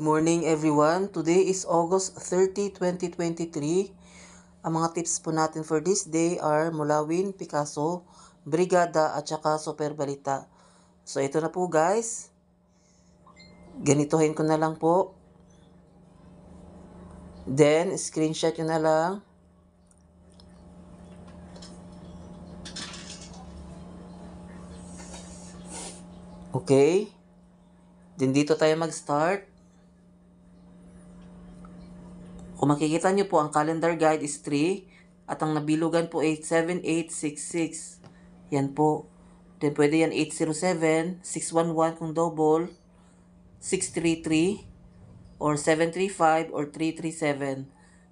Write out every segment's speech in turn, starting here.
Good morning everyone. Today is August 30, 2023. Ang mga tips po natin for this day are Mulawin, Picasso, Brigada at saka Superbalita. So ito na po guys. Ganitohin ko na lang po. Then screenshot ko na lang. Okay. Then dito tayo mag-start. Kung makikita nyo po, ang calendar guide is 3 at ang nabilugan po ay 7866. Yan po. Then pwede yan 807, 611 kung double, 633 or 735 or 337.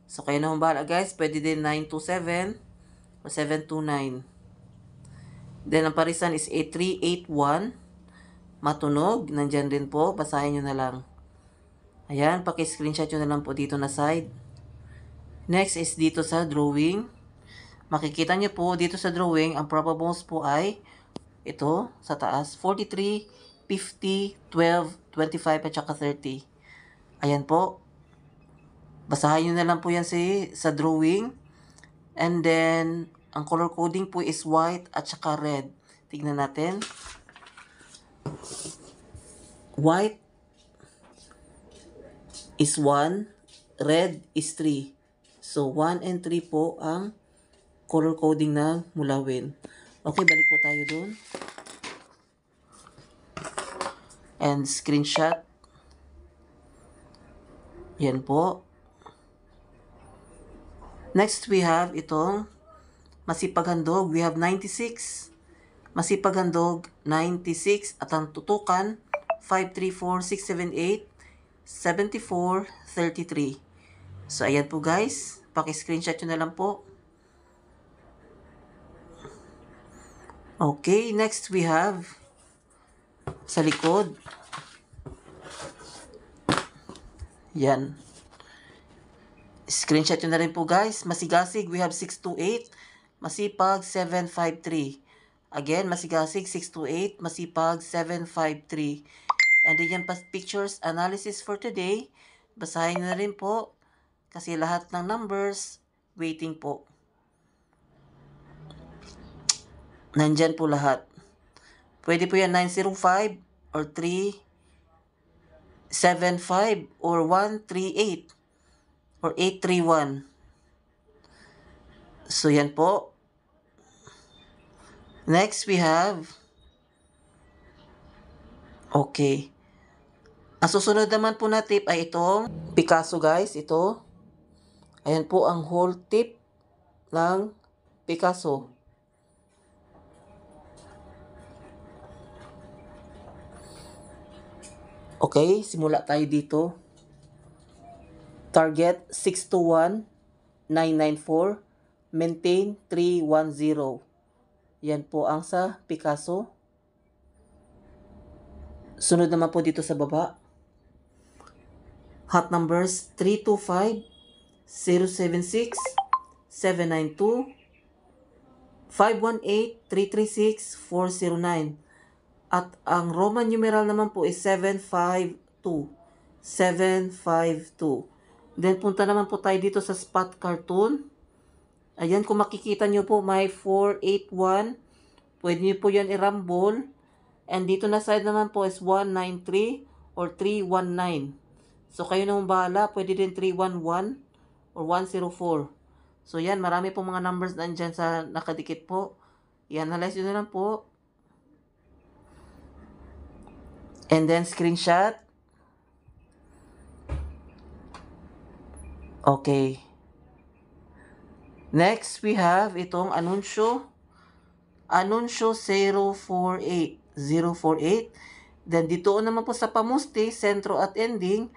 So kayo naman bahala guys, pwede din 927 or 729. Then ang parisan is 8381. Matunog, nandyan din po, basahin nyo na lang. Ayan, paki-screenshot nyo na lang po dito na side. Next is dito sa drawing. Makikita nyo po dito sa drawing, ang probables po ay ito sa taas, 43, 50, 12, 25, at saka 30. Ayan po. Basahin nyo na lang po yan si, sa drawing. And then, ang color coding po is white at saka red. Tignan natin. White, is 1, red is 3. So, 1 and 3 po ang color coding ng mulawin. Okay, balik po tayo doon. And screenshot. Yan po. Next, we have itong masipaghandog. We have 96. Masipaghandog, 96. At ang tutukan, 5, 3, 4, 6, 7, 8. 7433. So, ayan po guys. Paki-screenshot nyo na lang po. Okay, next we have sa likod. Yan. Screenshot nyo na rin po guys. Masigasig, we have 628. Masipag, 753. Again, masigasig, 628. Masipag, 753. And yan pa pictures analysis for today. Basahin na rin po kasi lahat ng numbers waiting po. Nandyan po lahat. Pwede po yan 905 or 375 or 138 or 831. So yan po. Next we have Okay. Ang susunod naman po na tip ay itong Picasso guys, ito. Ayan po ang whole tip ng Picasso. Okay, simula tayo dito. Target 621-994. Maintain 310. Yan po ang sa Picasso. Sunod naman po dito sa baba. Hot numbers 325-076-792-518-336-409. At ang Roman numeral naman po is 752. 752. Then punta naman po tayo dito sa spot cartoon. Ayan, kung makikita nyo po, may 481. Pwede nyo po yan i-rumble. And dito na side naman po is 193 or 319. So, kayo na bahala. Pwede din 311 or 104. So, yan. Marami pong mga numbers na dyan sa nakadikit po. I-analyze nyo na lang po. And then, screenshot. Okay. Next, we have itong anunsyo. Anunsyo 048. 048. Then, dito naman po sa pamusti, centro at ending,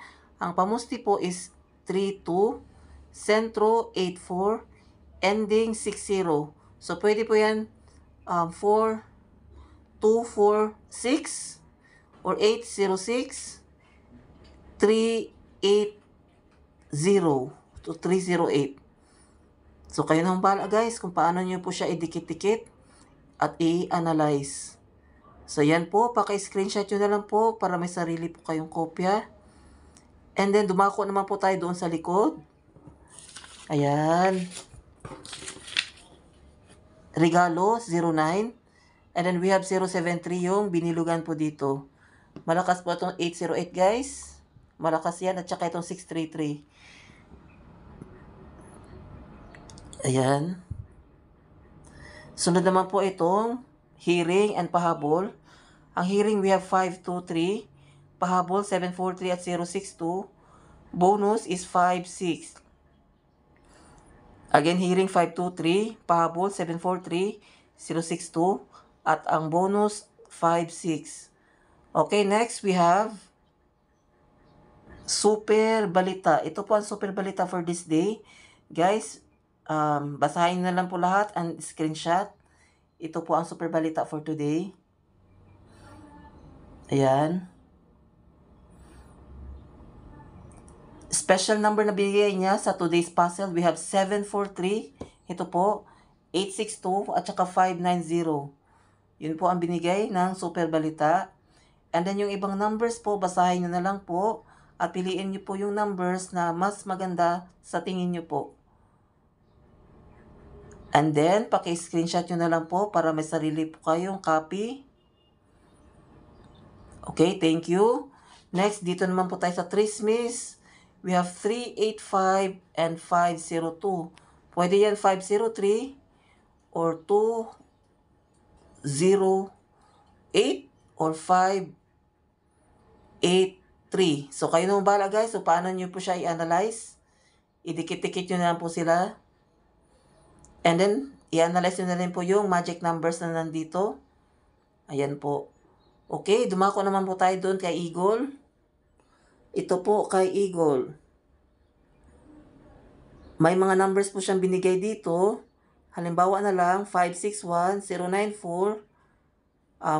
ang pamusti po is 32, centro 84, ending 60. So pwede po 'yan um 4 246 or 806 380 to 308. So kayo nang bahala guys kung paano niyo po siya idikit-dikit at i-analyze. So yan po, paki-screenshot niyo na lang po para may sarili po kayong kopya. And then, dumako naman po tayo doon sa likod. Ayan. Regalo, 09. And then, we have 073 yung binilugan po dito. Malakas po itong 808, guys. Malakas yan. At saka itong 633. Ayan. Sunod naman po itong hearing and pahabol. Ang hearing, we have 523 pahabol 743 at 062. Bonus is 56. Again, hearing 523, pahabol 743, 062, at ang bonus 56. Okay, next we have super balita. Ito po ang super balita for this day. Guys, um, basahin na lang po lahat and screenshot. Ito po ang super balita for today. Ayan. special number na bigay niya sa today's puzzle, we have 743, ito po, 862, at saka 590. Yun po ang binigay ng Super Balita. And then yung ibang numbers po, basahin nyo na lang po at piliin nyo po yung numbers na mas maganda sa tingin nyo po. And then, paki-screenshot nyo na lang po para may sarili po kayong copy. Okay, thank you. Next, dito naman po tayo sa Trismis. We have 385 and 502. Pwede yan 503 or 208 or 583. So, kayo nung bala guys. So, paano nyo po siya i-analyze? Idikit-dikit nyo na po sila. And then, i-analyze nyo na rin po yung magic numbers na nandito. Ayan po. Okay, dumako naman po tayo doon kay Eagle. Ito po kay Eagle. May mga numbers po siyang binigay dito. Halimbawa na lang, 561, 094,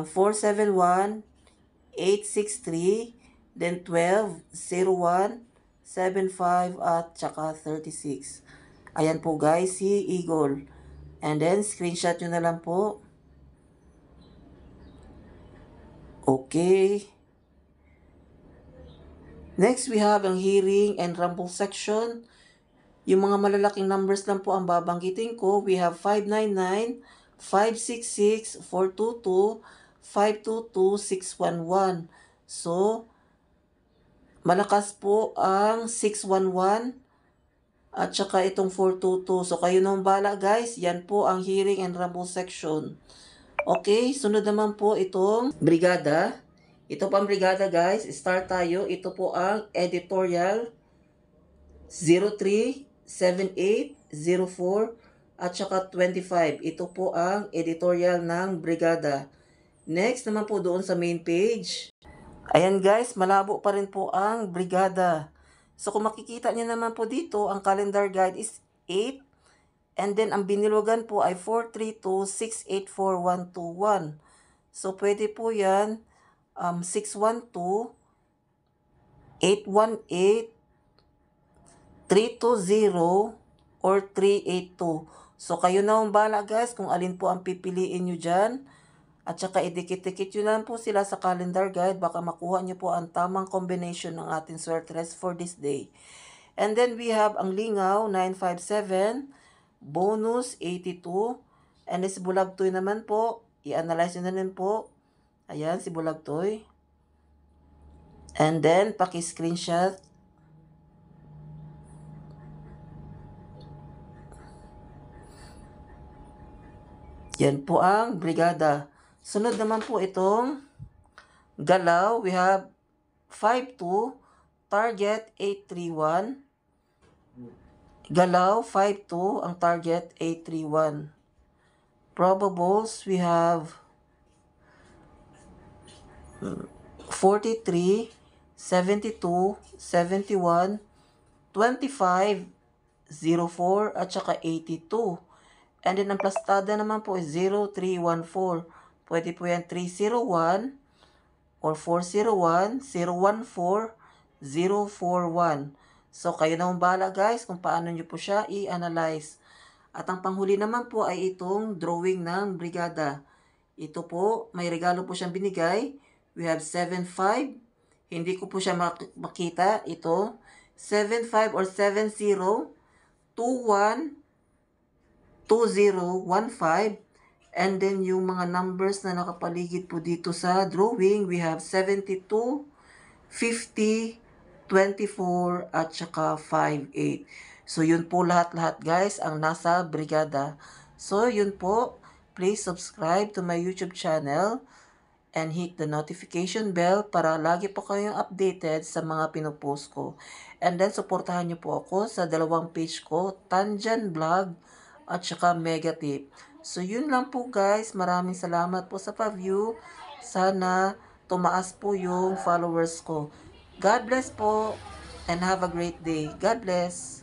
471, 863, then 12, 01, 75, at saka 36. Ayan po guys, si Eagle. And then, screenshot nyo na lang po. Okay. Next, we have ang hearing and rumble section. Yung mga malalaking numbers lang po ang babanggitin ko. We have 599, 566, 422, 522, 611. So, malakas po ang 611 at saka itong 422. So, kayo nang bala guys. Yan po ang hearing and rumble section. Okay, sunod naman po itong brigada. Ito pang brigada guys, start tayo. Ito po ang editorial 037804 at saka 25. Ito po ang editorial ng brigada. Next naman po doon sa main page. Ayan guys, malabo pa rin po ang brigada. So kung makikita niyo naman po dito, ang calendar guide is 8 and then ang binilogan po ay 432684121. So pwede po 'yan um, 612-818-320 or 382. So, kayo na ang bala guys kung alin po ang pipiliin nyo dyan. At saka idikit-dikit yun lang po sila sa calendar guide. Baka makuha nyo po ang tamang combination ng ating swertres for this day. And then we have ang lingaw 957, bonus 82, and is bulag naman po. I-analyze nyo na rin po Ayan, si Bulag Toy. And then, paki-screenshot. Yan po ang brigada. Sunod naman po itong galaw. We have 5-2, target 831. Galaw, 5-2, ang target 831. Probables, we have 43, 72, 71, 25, 04, at saka 82. And then, ang plastada naman po is 0314. Pwede po yan 301 or 401, 014, 041. So, kayo na umbala guys kung paano nyo po siya i-analyze. At ang panghuli naman po ay itong drawing ng brigada. Ito po, may regalo po siyang binigay We have 75. Hindi ko po siya makita. Ito. 75 or 7 0 And then yung mga numbers na nakapaligid po dito sa drawing, we have 72, 50, 24, at saka 58. So yun po lahat-lahat guys ang nasa brigada. So yun po, please subscribe to my YouTube channel and hit the notification bell para lagi po kayong updated sa mga pinupost ko. And then, supportahan niyo po ako sa dalawang page ko, Tanjan Blog at saka Tip. So, yun lang po guys. Maraming salamat po sa pa-view. Sana tumaas po yung followers ko. God bless po and have a great day. God bless.